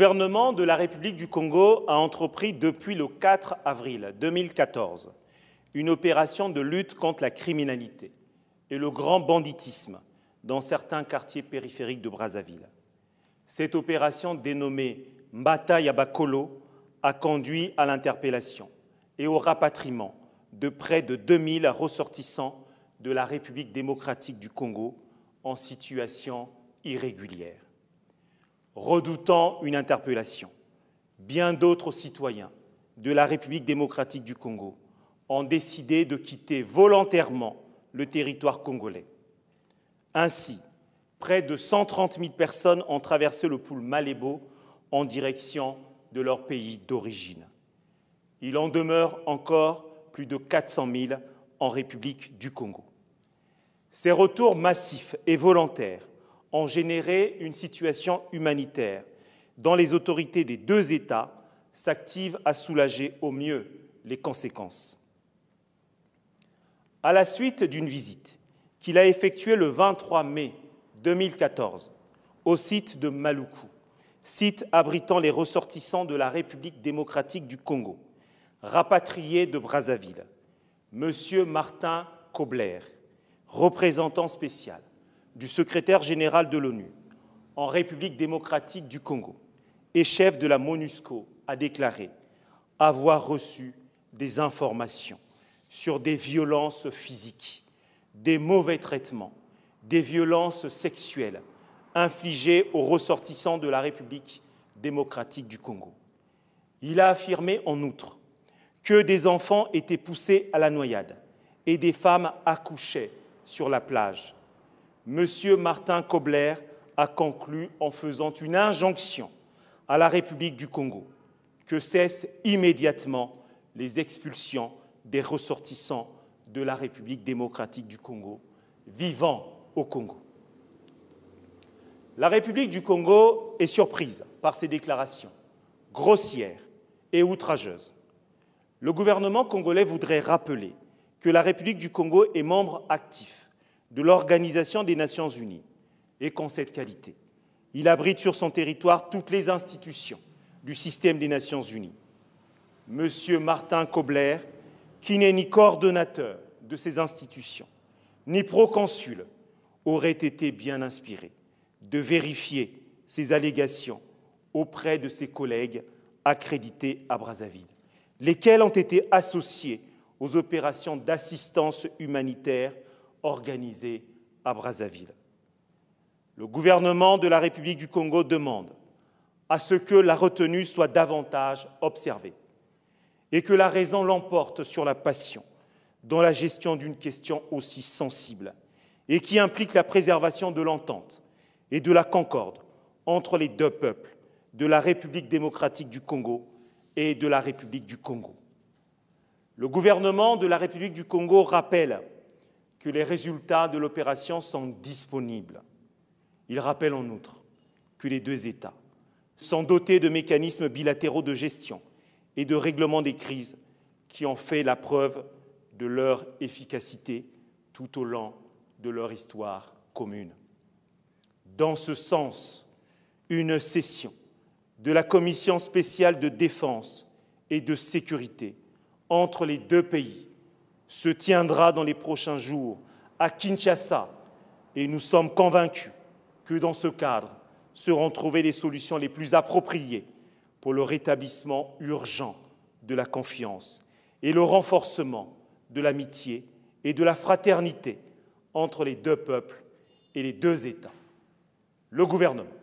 Le gouvernement de la République du Congo a entrepris depuis le 4 avril 2014 une opération de lutte contre la criminalité et le grand banditisme dans certains quartiers périphériques de Brazzaville. Cette opération dénommée à Bakolo, a conduit à l'interpellation et au rapatriement de près de 2000 ressortissants de la République démocratique du Congo en situation irrégulière redoutant une interpellation. Bien d'autres citoyens de la République démocratique du Congo ont décidé de quitter volontairement le territoire congolais. Ainsi, près de 130 000 personnes ont traversé le pool Malébo en direction de leur pays d'origine. Il en demeure encore plus de 400 000 en République du Congo. Ces retours massifs et volontaires en généré une situation humanitaire dont les autorités des deux États s'activent à soulager au mieux les conséquences. À la suite d'une visite qu'il a effectuée le 23 mai 2014 au site de Maluku, site abritant les ressortissants de la République démocratique du Congo, rapatriés de Brazzaville, M. Martin Kobler, représentant spécial du secrétaire général de l'ONU en République démocratique du Congo et chef de la MONUSCO a déclaré avoir reçu des informations sur des violences physiques, des mauvais traitements, des violences sexuelles infligées aux ressortissants de la République démocratique du Congo. Il a affirmé en outre que des enfants étaient poussés à la noyade et des femmes accouchaient sur la plage M. Martin Kobler a conclu en faisant une injonction à la République du Congo que cessent immédiatement les expulsions des ressortissants de la République démocratique du Congo vivant au Congo. La République du Congo est surprise par ces déclarations grossières et outrageuses. Le gouvernement congolais voudrait rappeler que la République du Congo est membre actif de l'Organisation des Nations Unies et qu'en cette qualité, il abrite sur son territoire toutes les institutions du système des Nations Unies. Monsieur Martin Kobler, qui n'est ni coordonnateur de ces institutions, ni proconsul, aurait été bien inspiré de vérifier ces allégations auprès de ses collègues accrédités à Brazzaville, lesquels ont été associés aux opérations d'assistance humanitaire organisée à Brazzaville. Le gouvernement de la République du Congo demande à ce que la retenue soit davantage observée et que la raison l'emporte sur la passion dans la gestion d'une question aussi sensible et qui implique la préservation de l'entente et de la concorde entre les deux peuples, de la République démocratique du Congo et de la République du Congo. Le gouvernement de la République du Congo rappelle que les résultats de l'opération sont disponibles. Il rappelle en outre que les deux États sont dotés de mécanismes bilatéraux de gestion et de règlement des crises qui ont fait la preuve de leur efficacité tout au long de leur histoire commune. Dans ce sens, une session de la Commission spéciale de défense et de sécurité entre les deux pays se tiendra dans les prochains jours à Kinshasa et nous sommes convaincus que dans ce cadre seront trouvées les solutions les plus appropriées pour le rétablissement urgent de la confiance et le renforcement de l'amitié et de la fraternité entre les deux peuples et les deux États. Le gouvernement